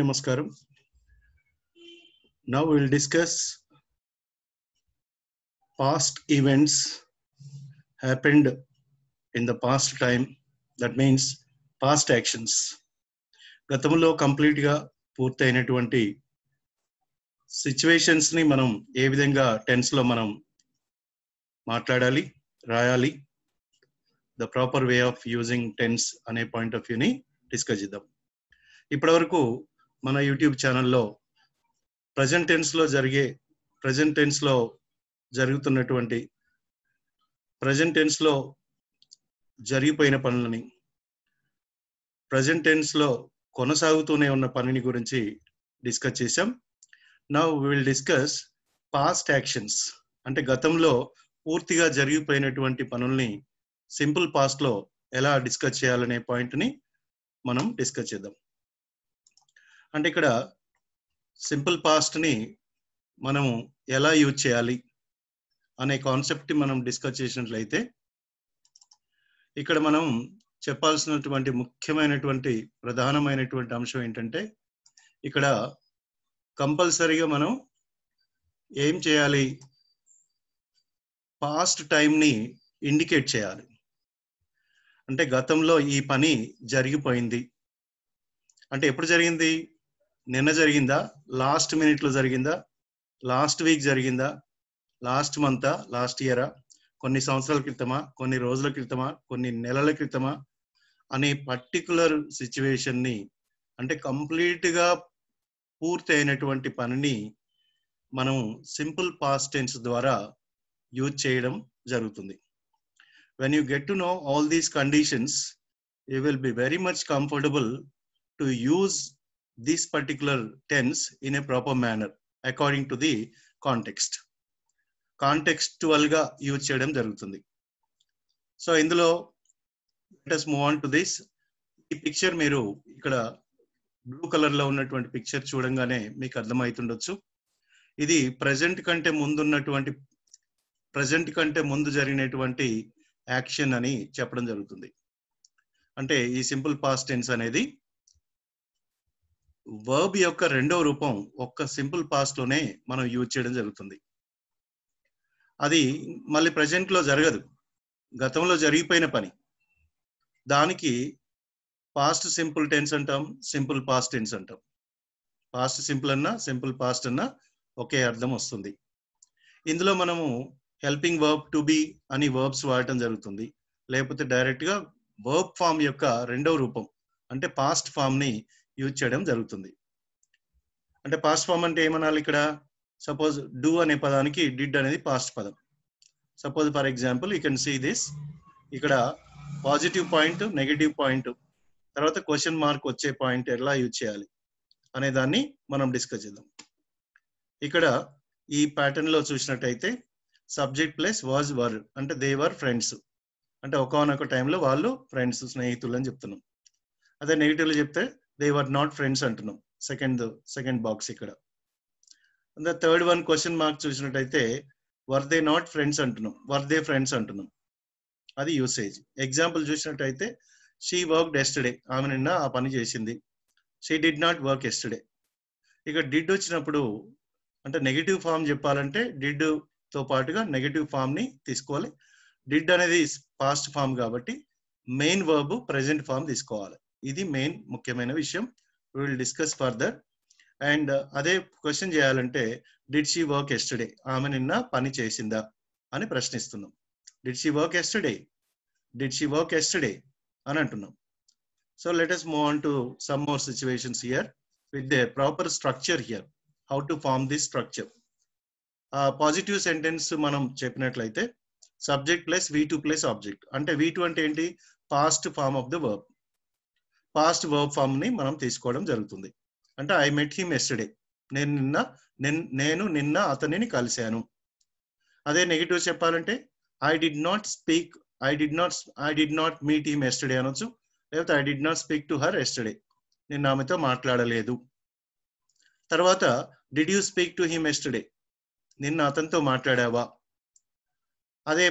నమస్కారం Now will discuss past events happened in the past past that means past actions actions. గతంలో కంప్లీట్గా పూర్తయినటువంటి సిచ్యువేషన్స్ని మనం ఏ విధంగా టెన్స్లో మనం మాట్లాడాలి రాయాలి the proper way of using tense అనే పాయింట్ ఆఫ్ వ్యూని డిస్కస్ చేద్దాం ఇప్పటి వరకు మన యూట్యూబ్ ఛానల్లో ప్రజెంట్ టెన్స్లో జరిగే ప్రజెంట్ టెన్స్లో జరుగుతున్నటువంటి ప్రజెంట్ టెన్స్లో జరిగిపోయిన పనులని ప్రజెంట్ టెన్స్లో కొనసాగుతూనే ఉన్న పనిని గురించి డిస్కస్ చేశాం నా విల్ డిస్కస్ పాస్ట్ యాక్షన్స్ అంటే గతంలో పూర్తిగా జరిగిపోయినటువంటి పనుల్ని సింపుల్ పాస్ట్లో ఎలా డిస్కస్ చేయాలనే పాయింట్ని మనం డిస్కస్ చేద్దాం అంటే ఇక్కడ సింపుల్ పాస్ట్ని మనం ఎలా యూజ్ చేయాలి అనే కాన్సెప్ట్ మనం డిస్కస్ చేసినట్లయితే ఇక్కడ మనం చెప్పాల్సినటువంటి ముఖ్యమైనటువంటి ప్రధానమైనటువంటి అంశం ఏంటంటే ఇక్కడ కంపల్సరీగా మనం ఏం చేయాలి పాస్ట్ టైంని ఇండికేట్ చేయాలి అంటే గతంలో ఈ పని జరిగిపోయింది అంటే ఎప్పుడు జరిగింది నిన్న జరిగిందా లాస్ట్ మినిట్ లో జరిగిందా లాస్ట్ వీక్ జరిగిందా లాస్ట్ మంతా లాస్ట్ ఇయరా కొన్ని సంవత్సరాల క్రితమా కొన్ని రోజుల క్రితమా కొన్ని నెలల క్రితమా అనే పర్టికులర్ సిచ్యువేషన్ని అంటే కంప్లీట్గా పూర్తి అయినటువంటి పనిని మనం సింపుల్ పాస్ట్ టెన్స్ ద్వారా యూజ్ చేయడం జరుగుతుంది when you get to know all these conditions you will be very much comfortable to use this particular tense in a proper manner according to the context కాంటెక్స్టువల్గా use చేయడం జరుగుతుంది so ఇందులో let us move on to this ఈ picture మీరు ఇక్కడ blue కలర్లో ఉన్నటువంటి picture చూడంగానే మీకు అర్థమవుతుండొచ్చు ఇది ప్రజెంట్ కంటే ముందున్నటువంటి ప్రజెంట్ కంటే ముందు జరిగినటువంటి యాక్షన్ అని చెప్పడం జరుగుతుంది అంటే ఈ సింపుల్ పాస్ట్ టెన్స్ అనేది వర్బ్ యొక్క రెండవ రూపం ఒక్క సింపుల్ పాస్ట్ లోనే మనం యూజ్ చేయడం జరుగుతుంది అది మళ్ళీ ప్రజెంట్ లో జరగదు గతంలో జరిగిపోయిన పని దానికి పాస్ట్ సింపుల్ టెన్స్ అంటాం సింపుల్ పాస్ట్ టెన్స్ అంటాం పాస్ట్ సింపుల్ అన్నా సింపుల్ పాస్ట్ అన్నా ఒకే అర్థం వస్తుంది ఇందులో మనము హెల్పింగ్ వర్బ్ టు బి అని వర్బ్స్ వాడటం జరుగుతుంది లేకపోతే డైరెక్ట్గా వర్బ్ ఫామ్ యొక్క రెండవ రూపం అంటే పాస్ట్ ఫామ్ని యూజ్ చేయడం జరుగుతుంది అంటే పాస్ట్ ఫామ్ అంటే ఏమనాలి ఇక్కడ సపోజ్ డూ అనే పదానికి డిడ్ అనేది పాస్ట్ పదం suppose for example you can see this ఇక్కడ పాజిటివ్ పాయింట్ నెగిటివ్ పాయింట్ తర్వాత క్వశ్చన్ మార్క్ వచ్చే పాయింట్ ఎలా యూజ్ చేయాలి అనే దాన్ని మనం డిస్కస్ చేద్దాం ఇక్కడ ఈ ప్యాటర్న్ లో చూసినట్టయితే సబ్జెక్ట్ ప్లస్ వాజ్ వర్ అంటే దే వర్ ఫ్రెండ్స్ అంటే ఒకనొక టైంలో వాళ్ళు ఫ్రెండ్స్ స్నేహితులు అని చెప్తున్నాం అదే నెగిటివ్లో చెప్తే దే వర్ నాట్ ఫ్రెండ్స్ అంటున్నాం సెకండ్ సెకండ్ బాక్స్ ఇక్కడ థర్డ్ వన్ క్వశ్చన్ మార్క్ చూసినట్టయితే వర్ దే నాట్ ఫ్రెండ్స్ అంటున్నాం వర్ దే ఫ్రెండ్స్ అంటున్నాం అది యూసేజ్ ఎగ్జాంపుల్ చూసినట్టయితే షీ వర్క్ ఎస్టర్డే ఆమె నిన్న ఆ పని చేసింది she did not work yesterday ఇక డిడ్ వచ్చినప్పుడు అంటే నెగిటివ్ ఫామ్ చెప్పాలంటే డిడ్ తో పాటుగా నెగిటివ్ ఫామ్ ని తీసుకోవాలి డిడ్ అనేది పాస్ట్ ఫామ్ కాబట్టి మెయిన్ వర్బ్ ప్రజెంట్ ఫామ్ తీసుకోవాలి ఇది మెయిన్ ముఖ్యమైన విషయం విల్ డిస్కస్ ఫర్దర్ అండ్ అదే క్వశ్చన్ చేయాలంటే డిడ్ షీ వర్క్ ఎస్టర్డే ఆమె నిన్న పని చేసిందా అని ప్రశ్నిస్తున్నాం did she work yesterday did she work yesterday అని అంటున్నాం so let us move on to some more situations here with the proper structure here how to form this structure positive sentence మనం చెప్పినట్లయితే subject plus we to plus object అంటే V two అంటే ఏంటి past form of the verb past verb form ని మనం తీసుకోవడం జరుగుతుంది అంటే ఐ మెట్ హిమ్ ఎస్టర్డే నేను నిన్న నేను నిన్న అతనిని కలిశాను అదే నెగిటివ్ చెప్పాలంటే I did not speak I did not I did not meet him yesterday అనొచ్చు లేకపోతే I did not speak to her yesterday నేను ఆమెతో మాట్లాడలేదు తర్వాత did you speak to him yesterday నిన్న అతనితో మాట్లాడావా అదే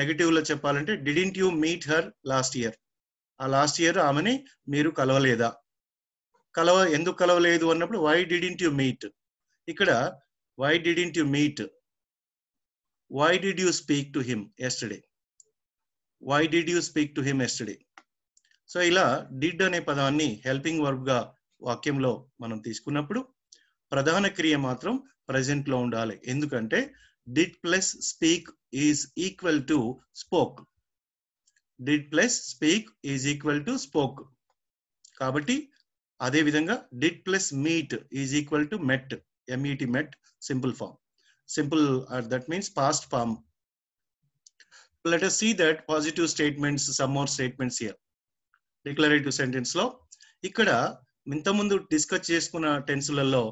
నెగిటివ్ లో చెప్పాలంటే didn't you meet her last year ఆ లాస్ట్ ఇయర్ ఆమెని మీరు కలవలేదా కలవ ఎందుకు కలవలేదు అన్నప్పుడు వై డిడింట్ యు మీట్ ఇక్కడ why didn't you meet why did you speak to him yesterday why did you speak to him yesterday so ఇలా డిడ్ అనే పదాన్ని హెల్పింగ్ వర్బ్గా వాక్యంలో మనం తీసుకున్నప్పుడు ప్రధాన క్రియ మాత్రం ప్రజెంట్లో ఉండాలి ఎందుకంటే did plus speak is equal to spoke did plus speak is equal to spoke కాబట్టి అదే విధంగా did plus meet is equal to met M E T met simple form simple that means past form let us that positive statements some more statements here declarative sentence లో ఇక్కడ ఇంతకుముందు discuss చేసుకున్న టెన్స్లలో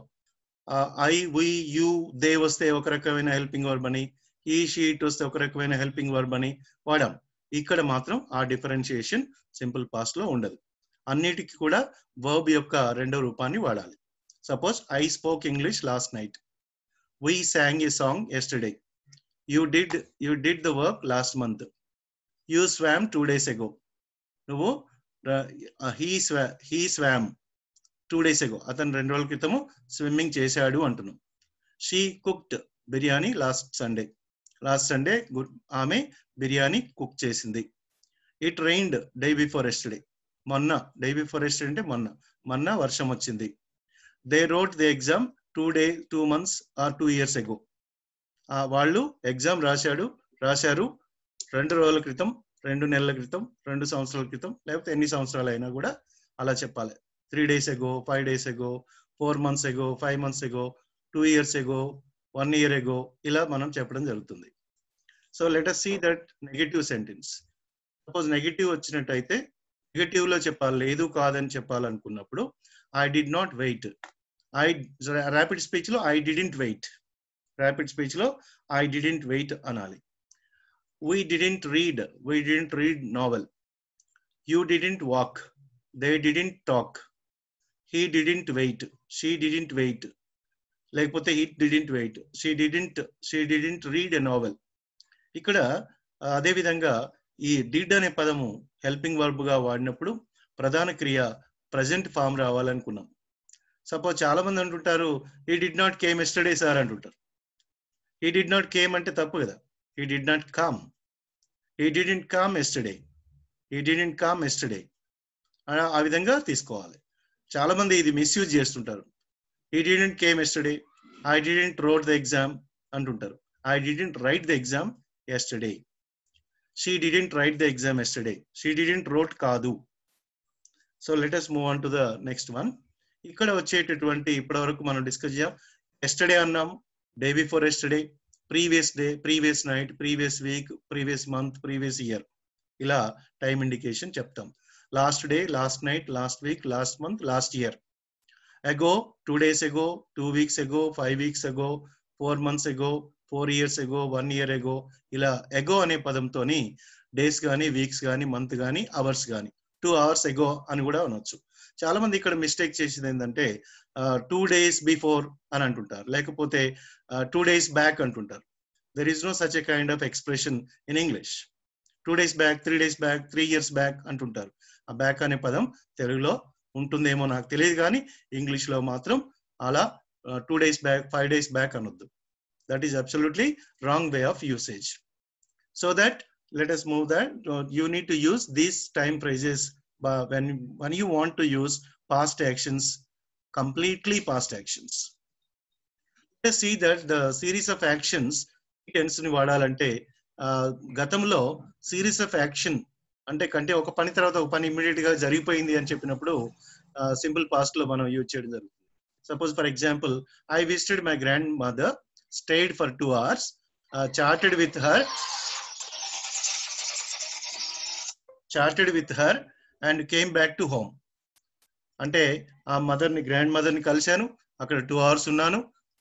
I we you they వస్తే ఒక రకమైన helping verb అని ఈ షీట్ వస్తే ఒక రకమైన హెల్పింగ్ వర్బ్ అని వాడాం ఇక్కడ మాత్రం ఆ డిఫరెన్షియేషన్ సింపుల్ పాస్ట్ లో ఉండదు అన్నిటికీ కూడా వర్బ్ యొక్క రెండవ రూపాన్ని వాడాలి suppose I spoke English last night we sang a song yesterday you did you did the work last month you swam two days ago నువ్వు హీ స్వా he swam two days ago అతను రెండు రోజుల క్రితము స్విమ్మింగ్ చేశాడు అంటున్నాం she cooked biryani last Sunday last Sunday ఆమె biryani cook చేసింది it rained day before yesterday మొన్న డే బిఫోర్ ఎస్టర్డే అంటే మొన్న మొన్న వర్షం వచ్చింది they wrote the exam two day two months or two years ago వాళ్ళు ఎగ్జామ్ రాశాడు రాశారు రెండు రోజుల క్రితం రెండు నెలల క్రితం రెండు సంవత్సరాల క్రితం లేకపోతే ఎన్ని సంవత్సరాలు అయినా కూడా అలా చెప్పాలి three days ago five days ago four months ago five months ago two years ago one year ago ఇలా మనం చెప్పడం జరుగుతుంది so let us see that negative sentence suppose negative వచ్చినట్టయితే నెగిటివ్ లో చెప్పాలి లేదు కాదని చెప్పాలనుకున్నప్పుడు I did not wait I rapid speech లో I didn't wait rapid speech లో ఐ డిడింట్ వెయిట్ అనాలి we didn't read we didn't read novel you didn't walk they didn't talk he didn't wait she didn't wait లేకపోతే he didn't wait she didn't she didn't read a novel ఇక్కడ అదేవిధంగా ఈ did అనే పదము helping వర్బ్గా వాడినప్పుడు ప్రధాన క్రియ present form రావాలనుకున్నాం suppose చాలా మంది అంటుంటారు he did not came yesterday sir అంటుంటారు ఈ డిడ్ నాట్ కేమ్ అంటే తప్పు కదా ఈ డిడ్ నాట్ కామ్ ఈ ఇంట్ కామ్ ఎస్టర్డే ఈ ఇంట్ కామ్ ఎస్టర్డే ఆ విధంగా తీసుకోవాలి చాలా మంది ఇది మిస్యూజ్ చేస్తుంటారు he didn't came yesterday I didn't rode the exam అంటుంటారు I didn't write the exam yesterday she didn't write the exam yesterday she didn't wrote కాదు so let us move on to the next one ఇక్కడ వచ్చేటటువంటి ఇప్పటివరకు మనం discuss చేయాం yesterday అన్నాం day before yesterday previous day previous night previous week previous month previous year ఇలా time indication చెప్తాం last day last night last week last month last year ago, two days ago two weeks ago five weeks ago four months ago four years ago one year ago ఇలా ago అనే పదంతో days కానీ weeks కానీ month కానీ hours కానీ two hours ago అని కూడా అనొచ్చు చాలా మంది ఇక్కడ మిస్టేక్ చేసేది ఏంటంటే టూ డేస్ బిఫోర్ అని అంటుంటారు లేకపోతే టూ డేస్ బ్యాక్ అంటుంటారు there is no such a kind of expression in English two days back three days back three years back అంటుంటారు ఆ బ్యాక్ అనే పదం తెలుగులో ఉంటుందేమో నాకు తెలియదు కానీ ఇంగ్లీష్ లో మాత్రం అలా two days back five days back అనొద్దు that is absolutely wrong way of usage so that let us move that you need to use these time phrases when one you want to use past actions completely past actions see that the series of actions tense ని వాడాలంటే గతంలో series of action అంటే కంటే ఒక పని తర్వాత ఒక పని ఇమీడియట్ గా జరిగిపోయింది అని చెప్పినప్పుడు సింపుల్ పాస్ట్ లో మనం యూజ్ చేయడం జరుగుతుంది suppose for example I visited my grandmother stayed for two hours chatted with her chatted with her and came back to home అంటే ఆ మదర్ని గ్రాండ్ మదర్ని కలిశాను అక్కడ టూ అవర్స్ ఉన్నాను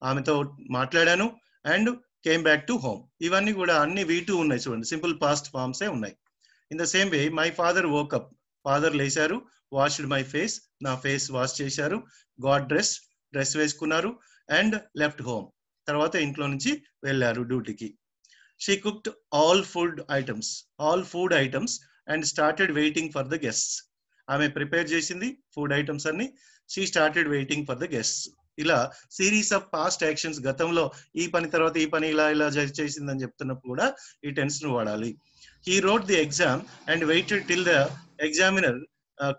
ఆమెతో మాట్లాడాను and came back to home ఇవన్నీ కూడా అన్ని వీ టూ ఉన్నాయి చూడండి సింపుల్ పాస్ట్ ఫామ్సే ఉన్నాయి in the same way my father woke up father లేచారు వాష్డ్ మై ఫేస్ నా ఫేస్ వాష్ చేశారు గాడ్ డ్రెస్ డ్రెస్ వేసుకున్నారు అండ్ లెఫ్ట్ హోమ్ తర్వాత ఇంట్లో నుంచి వెళ్ళారు డ్యూటీకి she cooked all food items all food items and started waiting for the guests ఆమె ప్రిపేర్ చేసింది ఫుడ్ ఐటమ్స్ అన్ని she started waiting for the guests ఇలా సిరీస్ ఆఫ్ పాస్ట్ యాక్షన్స్ గతంలో ఈ పని తర్వాత ఈ పని ఇలా ఇలా చేసిందని చెప్తున్నప్పుడు కూడా ఈ టెన్స్ ను వాడాలి he wrote the exam and waited till the examiner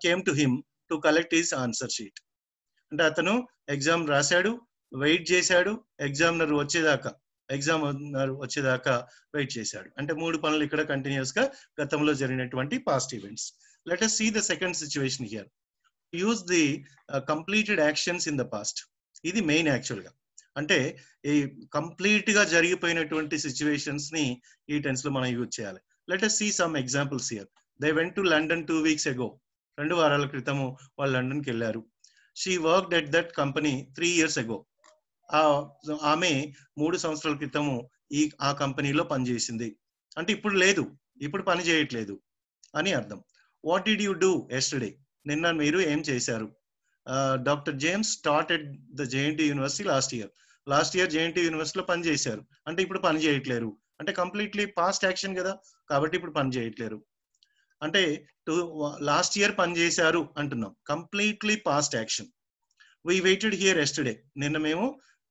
came to him to collect his answer sheet అంటే అతను ఎగ్జామ్ రాశాడు వెయిట్ చేశాడు ఎగ్జామినర్ వచ్చేదాకా ఎగ్జామ్ వచ్చేదాకా వెయిట్ చేశాడు అంటే మూడు పనులు ఇక్కడ కంటిన్యూస్ గా గతంలో జరిగినటువంటి past events let us see the second situation here use the completed actions in the past ఇది మెయిన్ యాక్చువల్గా అంటే ఈ కంప్లీట్ గా జరిగిపోయినటువంటి సిచ్యువేషన్స్ ని ఈ టెన్స్ లో మనం యూజ్ చేయాలి let us see some examples here they went to London two weeks ago రెండు వారాల క్రితము వాళ్ళు లండన్ కి వెళ్ళారు she work at that company three years ago ఆమె మూడు సంవత్సరాల క్రితము ఈ ఆ కంపెనీలో పనిచేసింది అంటే ఇప్పుడు లేదు ఇప్పుడు పని చేయట్లేదు అని అర్థం what did you do yesterday నిన్న మీరు ఏం చేశారు doctor James started the J N T university last year last year J N T యూనివర్సిటీలో పని చేశారు అంటే ఇప్పుడు పని చేయట్లేరు అంటే కంప్లీట్లీ పాస్ట్ యాక్షన్ కదా కాబట్టి ఇప్పుడు పని చేయట్లేరు అంటే టూ లాస్ట్ ఇయర్ పని చేశారు అంటున్నాం completely past action we waited here yesterday నిన్న మేము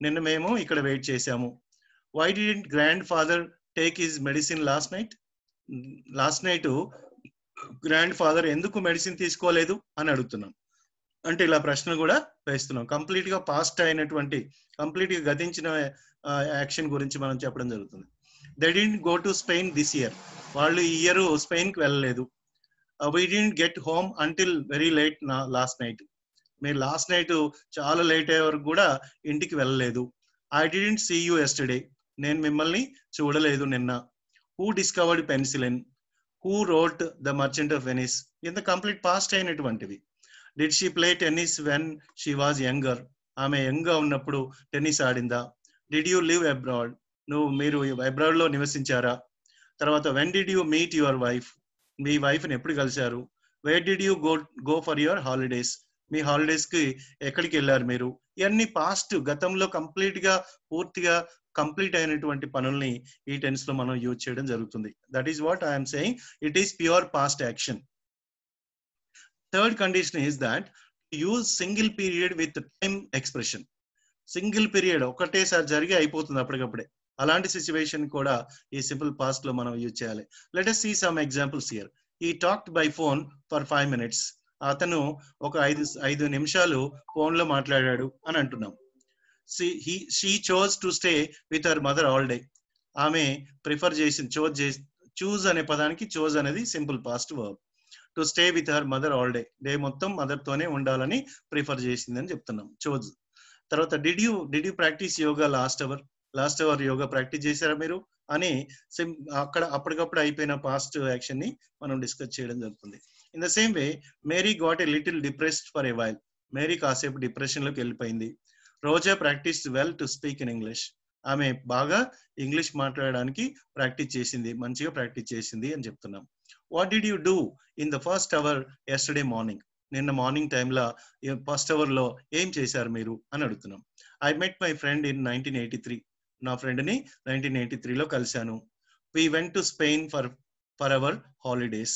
నిన్న మేము ఇక్కడ వెయిట్ చేశాము why the grandfather take his medicine last night last night grandfather ఎందుకు మెడిసిన్ తీసుకోలేదు అని అడుగుతున్నాం అంటే ఇలా ప్రశ్న కూడా వేస్తున్నాం కంప్లీట్ గా పాస్ట్ అయినటువంటి కంప్లీట్ గా గతించిన యాక్షన్ గురించి మనం చెప్పడం జరుగుతుంది they didn't go to Spain this year వాళ్ళు ఈ ఇయర్ స్పెయిన్ కి వెళ్ళలేదు we didn't get home until very late నా లాస్ట్ నైట్ మీరు లాస్ట్ నైట్ చాలా లేట్ అయ్యే వరకు కూడా ఇంటికి వెళ్ళలేదు I didn't see you yesterday నేను మిమ్మల్ని చూడలేదు నిన్న who discovered penicillin who wrote the Merchant of Venice ఇంత కంప్లీట్ పాస్ట్ అయినటువంటివి did she play tennis when she was younger ఆమె యంగ్గా ఉన్నప్పుడు టెన్నిస్ ఆడిందా డిడ్ యూ లివ్ అబ్రాడ్ నువ్వు మీరు అబ్రాడ్లో నివసించారా తర్వాత when did you meet your wife మీ వైఫ్ని ఎప్పుడు కలిశారు where did you go go for your holidays మీ హాలిడేస్ కి ఎక్కడికి వెళ్ళారు మీరు ఇవన్నీ పాస్ట్ గతంలో కంప్లీట్ గా పూర్తిగా కంప్లీట్ అయినటువంటి పనుల్ని ఈ టెన్స్ లో మనం యూజ్ చేయడం జరుగుతుంది that is what I'm saying it is pure past action third condition is that use single period with time expression single period ఒకటేసారి జరిగి అయిపోతుంది అప్పటికప్పుడే అలాంటి సిచ్యువేషన్ కూడా ఈ సింపుల్ పాస్ట్ లో మనం యూజ్ చేయాలి let us see some examples here he talked by phone for five minutes అతను ఒక ఐదు ఐదు నిమిషాలు ఫోన్ లో మాట్లాడాడు అని అంటున్నాం she chose to stay with her mother all day ఆమె ప్రిఫర్ చేసింది చోజ్ చేసి చూజ్ అనే పదానికి చోజ్ అనేది simple past verb to stay with her mother all day day మొత్తం మదర్ తోనే ఉండాలని ప్రిఫర్ చేసింది అని చెప్తున్నాం చూజ్ తర్వాత did you did you practise yoga last hour last hour yoga practice చేశారా మీరు అని సిమ్ అక్కడ అప్పటికప్పుడు అయిపోయిన పాస్ట్ యాక్షన్ ని మనం డిస్కస్ చేయడం జరుగుతుంది in the same way Mary got a little depressed for a while Mary కాసేపు డిప్రెషన్ లోకి వెళ్ళిపోయింది Rosa practise well to speak in English ఆమె బాగా ఇంగ్లీష్ మాట్లాడడానికి ప్రాక్టీస్ చేసింది మంచిగా ప్రాక్టీస్ చేసింది అని చెప్తున్నాం what did you do in the first hour yesterday morning నిన్న మార్నింగ్ టైంలో ఫస్ట్ అవర్లో ఏం చేశారు మీరు అని అడుగుతున్నాం I met my friend in nineteen eighty three నా ఫ్రెండ్ని నైన్టీన్ ఎయిటీ త్రీలో కలిశాను we went to Spain for for our holidays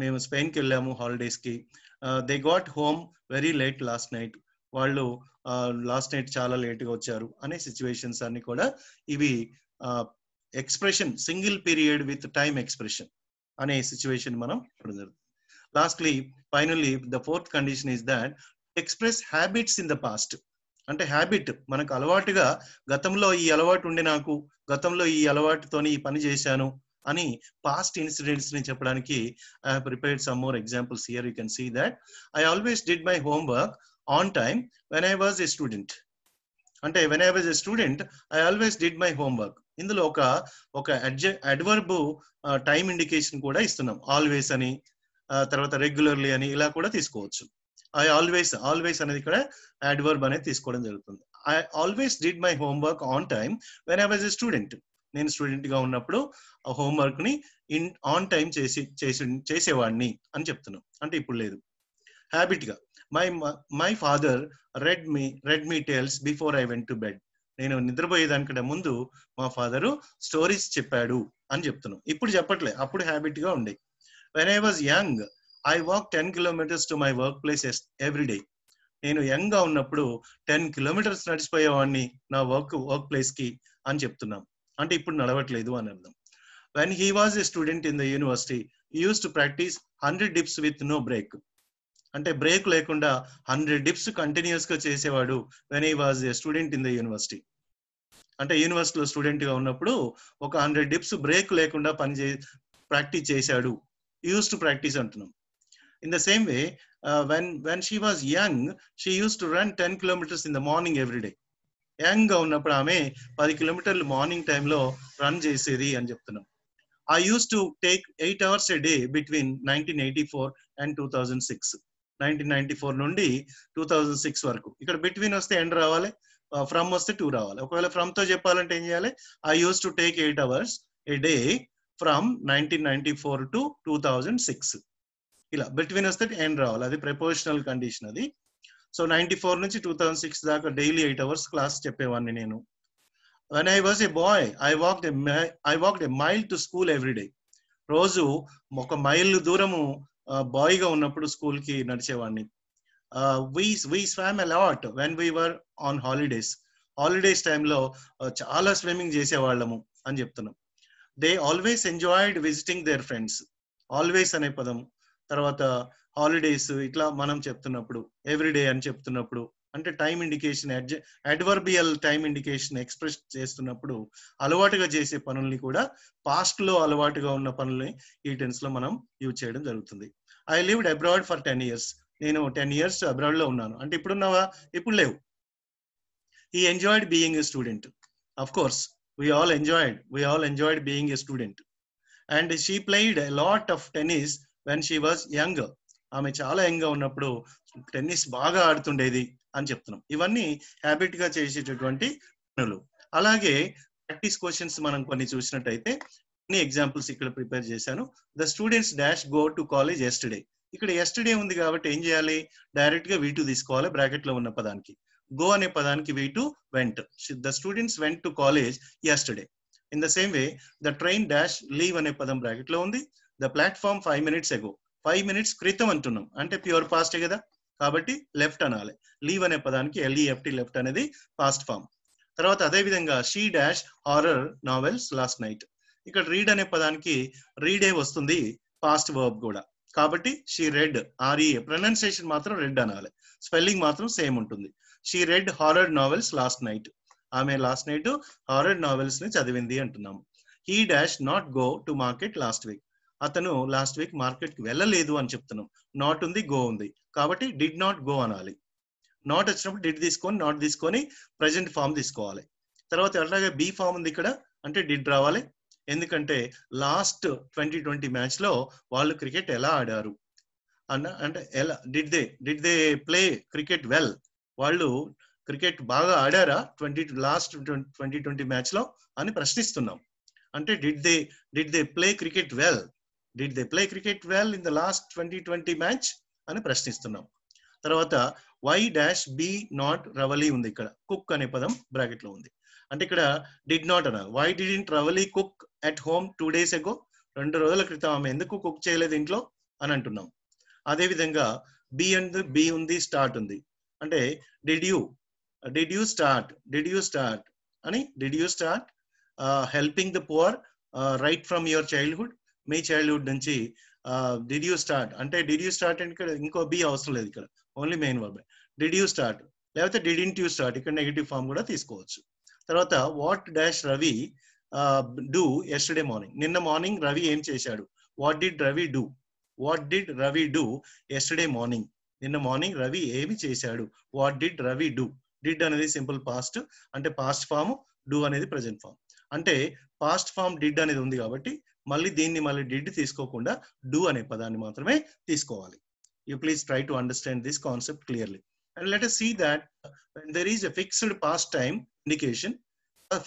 మేము స్పెయిన్కి వెళ్ళాము హాలిడేస్కి they got home very late last night వాళ్ళు లాస్ట్ uh, నైట్ చాలా లేట్గా వచ్చారు అనే సిచ్యువేషన్స్ అన్ని కూడా ఇవి expression single period with time expression అనే సిచ్యువేషన్ మనం lastly finally the fourth condition is that express habits in the past అంటే హ్యాబిట్ మనకు అలవాటుగా గతంలో ఈ అలవాటు ఉండి నాకు గతంలో ఈ అలవాటుతోని ఈ పని చేశాను అని పాస్ట్ ఇన్సిడెంట్స్ ని చెప్పడానికి I prepared some more examples here you can see that I always did my homework on time when I was a student అంటే when I was a student I always did my homework ఇందులో ఒక ఒక adverb time indication కూడా ఇస్తున్నాం always అని తర్వాత regularly అని ఇలా కూడా తీసుకోవచ్చు ఐ ఆల్వేస్ ఆల్వేస్ అనేది ఇక్కడ అడ్వర్బ్ అనేది తీసుకోవడం జరుగుతుంది I always did my homework on time when I was a student నేను స్టూడెంట్ గా ఉన్నప్పుడు హోంవర్క్ ని ఇన్ ఆన్ టైం చేసి చేసి చేసేవాడిని అని చెప్తున్నాం అంటే ఇప్పుడు లేదు హ్యాబిట్గా my my father read me read me tales before I went to bed నేను నిద్రపోయేదానికంటే ముందు మా ఫాదరు స్టోరీస్ చెప్పాడు అని చెప్తున్నాం ఇప్పుడు చెప్పట్లే అప్పుడు హ్యాబిట్ గా ఉండే when I was young I walk ten kilometres to my work place every day నేను యంగ్ గా ఉన్నప్పుడు టెన్ కిలోమీటర్స్ నడిచిపోయేవాడిని నా వర్క్ వర్క్ ప్లేస్ కి అని చెప్తున్నాం అంటే ఇప్పుడు నడవట్లేదు అని అర్థం when he was a student in the university used to practise hundred dips with no break అంటే బ్రేక్ లేకుండా హండ్రెడ్ డిప్స్ కంటిన్యూస్ గా చేసేవాడు when he was a student in the university అంటే యూనివర్సిటీలో స్టూడెంట్ గా ఉన్నప్పుడు ఒక హండ్రెడ్ డిప్స్ బ్రేక్ లేకుండా పని చే ప్రాక్టీస్ చేశాడు యూస్ టు ప్రాక్టీస్ అంటున్నాం in the same way when when she was young she used to run ten kilometres in the morning every day young గా ఉన్నప్పుడు ఆమె పది కిలోమీటర్లు మార్నింగ్ టైంలో రన్ చేసేది అని చెప్తున్నాం I used to take eight hours a day between nineteen eighty four and two thousand six nineteen ninety four నుండి టూ థౌజండ్ సిక్స్ వరకు ఇక్కడ బిట్వీన్ వస్తే ఎండ్ రావాలి ఫ్రమ్ uh, వస్తే టూ రావాలి ఒకవేళ ఫ్రమ్ తో చెప్పాలంటే ఏం చేయాలి I used to take eight hours a day from nineteen ninety four to two thousand six ఇలా బిట్వీన్ వస్తే ఎండ్ రావాలి అది ప్రపోజనల్ కండిషన్ అది సో నైన్టీ ఫోర్ నుంచి టూ థౌజండ్ సిక్స్ దాకా డైలీ ఎయిట్ అవర్స్ క్లాస్ చెప్పేవాడిని నేను when I was a boy I walk I walk a mile to school every day day రోజు ఒక మైల్ దూరము బాయ్ గా ఉన్నప్పుడు స్కూల్ కి నడిచేవాడిని we we swarm a lot when we were on holidays holidays టైంలో చాలా స్విమ్మింగ్ చేసేవాళ్ళము అని చెప్తున్నాం they always enjoyed visiting there friends always అనే పదం తర్వాత హాలిడేస్ ఇట్లా మనం చెప్తున్నప్పుడు ఎవ్రీడే అని చెప్తున్నప్పుడు అంటే time indication adverbial time indication express చేస్తున్నప్పుడు అలవాటుగా చేసే పనుల్ని కూడా పాస్ట్ లో అలవాటుగా ఉన్న పనుల్ని ఈ టెన్స్ లో మనం యూజ్ చేయడం జరుగుతుంది I lived abroad for ten years నేను టెన్ ఇయర్స్ అబ్రాడ్ లో ఉన్నాను అంటే ఇప్పుడున్నావా ఇప్పుడు లేవు I enjoyed being a student of course we all enjoyed we all enjoyed being a student and she played lot of tennis when she was young ఆమె చాలా young గా ఉన్నప్పుడు టెన్నిస్ బాగా ఆడుతుండేది అని చెప్తున్నాం ఇవన్నీ హ్యాబిట్ గా చేసేటటువంటి పనులు అలాగే ప్రాక్టీస్ క్వశ్చన్స్ మనం కొన్ని చూసినట్టయితే కొన్ని ఎగ్జాంపుల్స్ ఇక్కడ ప్రిపేర్ చేశాను the students dash go to college yesterday ఇక్కడ ఎస్టర్డే ఉంది కాబట్టి ఏం చేయాలి డైరెక్ట్ గా వీటు తీసుకోవాలి బ్రాకెట్ లో ఉన్న పదానికి గో అనే పదానికి V two went the students went to college yesterday in the same way the train dash leave అనే పదం బ్రాకెట్ లో ఉంది the platform five minutes ago five minutes క్రితం అంటున్నాం అంటే ప్యూర్ పాస్టే కదా కాబట్టి లెఫ్ట్ అనాలి లీవ్ అనే పదానికి ఎల్ఈఎఫ్టి లెఫ్ట్ e అనేది పాస్ట్ ఫామ్ తర్వాత అదే విధంగా she dash horror novels last night ఇక్కడ రీడ్ అనే పదానికి రీడే వస్తుంది పాస్ట్ వర్బ్ కూడా కాబట్టి షీ రెడ్ ఆర్ఈఏ ప్రొనౌన్సియేషన్ మాత్రం రెడ్ అనాలి స్పెల్లింగ్ మాత్రం సేమ్ ఉంటుంది she read horror novels last night ఆమె లాస్ట్ నైట్ హారర్ నావెల్స్ ని చదివింది అంటున్నాము he dash not go to market last week అతను లాస్ట్ వీక్ మార్కెట్ కి వెళ్ళలేదు అని చెప్తున్నాం నాట్ ఉంది గో ఉంది కాబట్టి డిడ్ నాట్ గో అనాలి నాట్ వచ్చినప్పుడు డిడ్ తీసుకొని నాట్ తీసుకొని ప్రజెంట్ ఫామ్ తీసుకోవాలి తర్వాత ఎలాగే బి ఫామ్ ఉంది ఇక్కడ అంటే డిడ్ రావాలి ఎందుకంటే లాస్ట్ ట్వంటీ ట్వంటీ మ్యాచ్ లో వాళ్ళు క్రికెట్ ఎలా ఆడారు అన్న అంటే ఎలా did they did they play cricket well వాళ్ళు క్రికెట్ బాగా ఆడారా twenty last twenty twenty match లో అని ప్రశ్నిస్తున్నాం అంటే did they did they play cricket well did they play cricket well in the last twenty twenty match అని ప్రశ్నిస్తున్నాం తర్వాత why dash B not Ravali ఉంది ఇక్కడ కుక్ అనే పదం బ్రాకెట్ లో ఉంది అంటే ఇక్కడ డిడ్ నాట్ అన why did Ravali cook at home two days ago రెండు రోజుల క్రితం ఆమె ఎందుకు కుక్ చేయలేదు ఇంట్లో అని అంటున్నాం అదే విధంగా బి అండ్ బి ఉంది స్టార్ట్ ఉంది అంటే did you did you start did you start అని did you start helping the poor right from your childhood మీ చైల్డ్హుడ్ నుంచి డిడ్ యూ స్టార్ట్ అంటే డిడ్ యూ స్టార్ట్ అంటే ఇక్కడ ఇంకో బి అవసరం లేదు ఇక్కడ only main verb did you start లేకపోతే డిడింట్ యూ స్టార్ట్ ఇక్కడ నెగిటివ్ ఫామ్ కూడా తీసుకోవచ్చు తర్వాత what dash Ravi do yesterday morning నిన్న మార్నింగ్ రవి ఏం చేశాడు what did Ravi do what did Ravi do yesterday morning నిన్న మార్నింగ్ రవి ఏమి చేశాడు what did Ravi do did అనేది సింపుల్ పాస్ట్ అంటే పాస్ట్ ఫామ్ డూ అనేది ప్రజెంట్ ఫామ్ అంటే పాస్ట్ ఫామ్ డిడ్ అనేది ఉంది కాబట్టి మళ్ళీ దీన్ని మళ్ళీ డిడ్ తీసుకోకుండా డూ అనే పదాన్ని మాత్రమే తీసుకోవాలి you please try to understand this concept clearly and let see that there is a fixed past time indication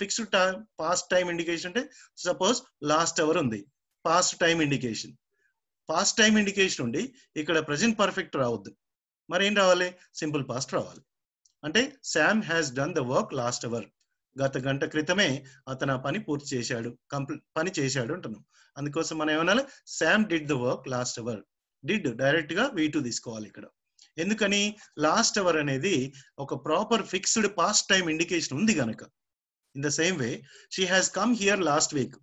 fixed past time indication అంటే సపోజ్ లాస్ట్ అవర్ ఉంది past time indication past time indication ఉండి ఇక్కడ present perfect రావద్దు మరి ఏం రావాలి simple past రావాలి అంటే Sam has done the work last hour గత గంట క్రితమే అతను ఆ పని పూర్తి చేశాడు కంప్లీట్ పని చేశాడు అంటున్నాం అందుకోసం మనం ఏమన్నా Sam did the work last hour did direct గా వీ టూ తీసుకోవాలి ఇక్కడ ఎందుకని లాస్ట్ అవర్ అనేది ఒక proper fixed past time indication ఉంది గనక in the same way she has come here last week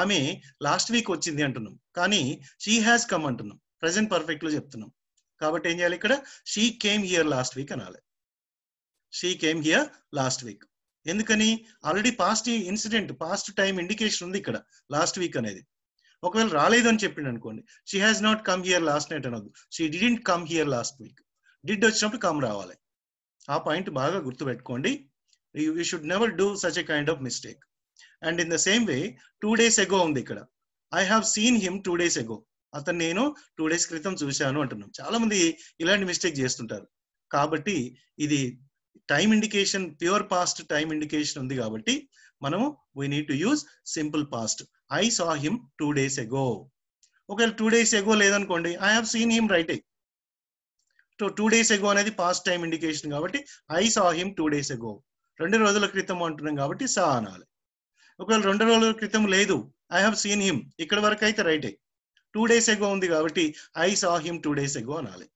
ఆమె లాస్ట్ వీక్ వచ్చింది అంటున్నాం కానీ షీ హాస్ కమ్ అంటున్నాం ప్రజెంట్ పర్ఫెక్ట్ లో చెప్తున్నాం కాబట్టి ఏం చేయాలి ఇక్కడ she came here last week అనాలి she came here last week ఎందుకని already past incident past time indication ఉంది ఇక్కడ లాస్ట్ వీక్ అనేది ఒకవేళ రాలేదు అని చెప్పిండు అనుకోండి she has not come here last night అనొద్దు she didn't come here last week did వచ్చినప్పుడు కమ్ రావాలి ఆ పాయింట్ బాగా గుర్తుపెట్టుకోండి you should never do such a kind of mistake and in the same way two days ago ఉంది ఇక్కడ I have seen him two days ago అతను నేను two days క్రితం చూశాను అంటున్నాను చాలా మంది ఇలాంటి మిస్టేక్ చేస్తుంటారు కాబట్టి ఇది time indication pure past time indication ఉంది కాబట్టి మనము we need to use simple past I saw him two days ago ఒకవేళ టూ డేస్ ఎగో లేదనుకోండి I have seen him right so two days ago అనేది past time indication కాబట్టి I saw him two days ago రెండు రోజుల క్రితం అంటున్నాం కాబట్టి సా అనాలి ఒకవేళ రెండు రోజుల క్రితం లేదు ఐ హావ్ సీన్ హిమ్ ఇక్కడ వరకు అయితే ఏ టూ డేస్ ఎగో ఉంది కాబట్టి I saw him two days ago అనాలి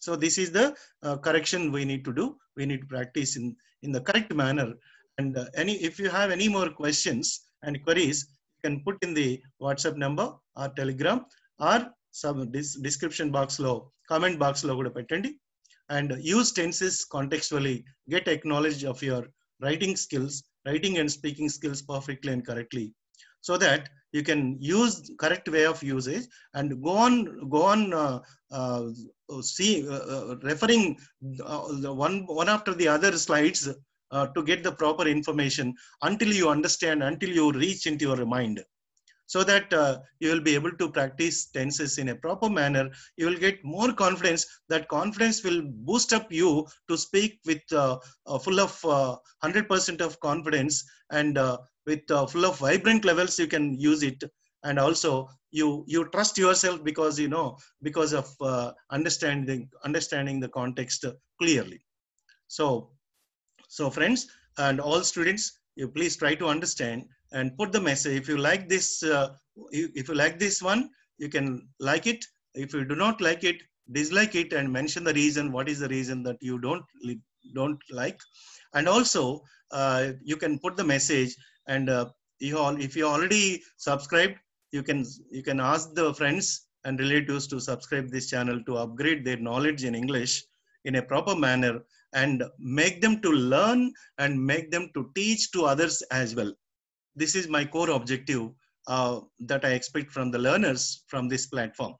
So this is the uh, correction we need to do. We need to practice in, in the correct manner. And uh, any if you have any more questions and queries, you can put in the WhatsApp number or Telegram or some description box low, comment box low and use tenses contextually, get acknowledged of your writing skills, writing and speaking skills perfectly and correctly so that you can use correct way of usage and go on go on uh, uh, see uh, uh, referring uh, one one after the other slides to get the proper information until you understand until you reach into your mind so that uh, you will be able to practice tenses in a proper manner. You will get more confidence. That confidence will boost up you to speak with uh, uh, full of 100% of confidence and with uh, full of vibrant levels you can use it and also you you trust yourself because you know because of uh, understanding understanding the context clearly so so friends and all students you please try to understand and put the message if you like this uh, if you like this one you can like it if you do not like it dislike it and mention the reason what is the reason that you don't don't like and also uh, you can put the message and uh, you all if you already subscribed you can you can ask the friends and relatives to subscribe this channel to upgrade their knowledge in english in a proper manner and make them to learn and make them to teach to others as well this is my core objective uh, that i expect from the learners from this platform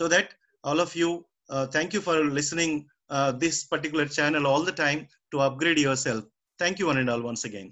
so that all of you uh, thank you for listening uh, this particular channel all the time to upgrade yourself thank you one and all once again